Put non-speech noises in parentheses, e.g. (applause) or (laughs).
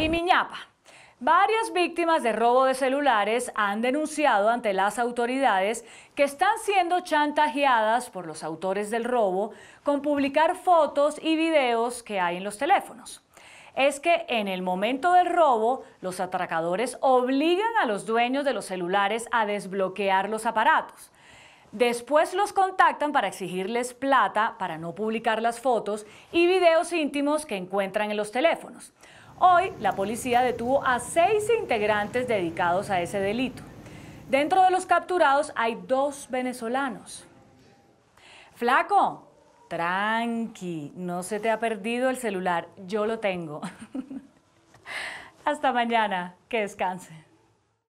Y Miñapa. Varias víctimas de robo de celulares han denunciado ante las autoridades que están siendo chantajeadas por los autores del robo con publicar fotos y videos que hay en los teléfonos. Es que en el momento del robo, los atracadores obligan a los dueños de los celulares a desbloquear los aparatos. Después los contactan para exigirles plata para no publicar las fotos y videos íntimos que encuentran en los teléfonos. Hoy la policía detuvo a seis integrantes dedicados a ese delito. Dentro de los capturados hay dos venezolanos. Flaco, tranqui, no se te ha perdido el celular, yo lo tengo. (laughs) Hasta mañana, que descanse.